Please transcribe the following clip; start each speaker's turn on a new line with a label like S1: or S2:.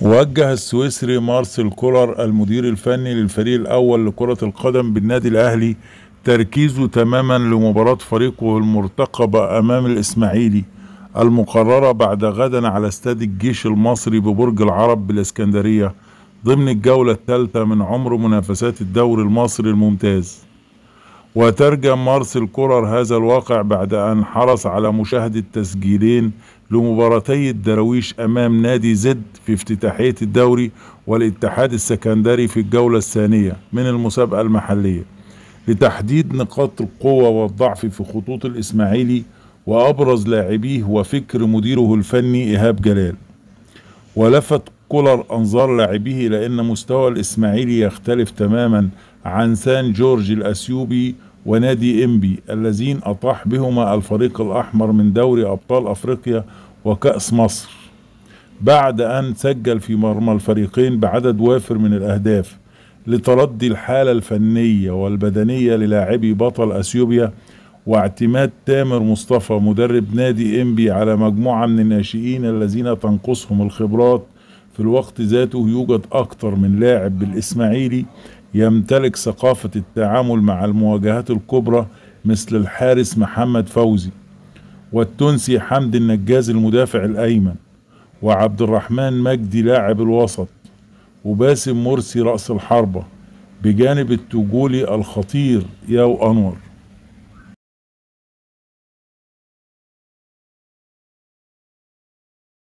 S1: وجه السويسري مارسيل كولر المدير الفني للفريق الأول لكرة القدم بالنادي الأهلي تركيزه تماما لمباراة فريقه المرتقبة أمام الإسماعيلي المقررة بعد غدا على استاد الجيش المصري ببرج العرب بالإسكندرية ضمن الجولة الثالثة من عمر منافسات الدوري المصري الممتاز وترجم مارسيل كولر هذا الواقع بعد أن حرص على مشاهدة تسجيلين لمباراتي الدراويش أمام نادي زد في افتتاحية الدوري والاتحاد السكندري في الجولة الثانية من المسابقة المحلية لتحديد نقاط القوة والضعف في خطوط الإسماعيلي وأبرز لاعبيه وفكر مديره الفني إيهاب جلال ولفت كولر أنظار لاعبيه لأن مستوى الإسماعيلي يختلف تماما عن سان جورج الأسيوبي ونادي إمبي الذين أطاح بهما الفريق الأحمر من دوري أبطال أفريقيا وكأس مصر بعد أن سجل في مرمى الفريقين بعدد وافر من الأهداف لتردي الحالة الفنية والبدنية للاعبي بطل أثيوبيا واعتماد تامر مصطفى مدرب نادي إمبي على مجموعة من الناشئين الذين تنقصهم الخبرات في الوقت ذاته يوجد أكثر من لاعب بالإسماعيلي يمتلك ثقافة التعامل مع المواجهات الكبرى مثل الحارس محمد فوزي والتونسي حمد النجاز المدافع الأيمن وعبد الرحمن مجدي لاعب الوسط وباسم مرسي رأس الحربة بجانب التوجولي الخطير ياو أنور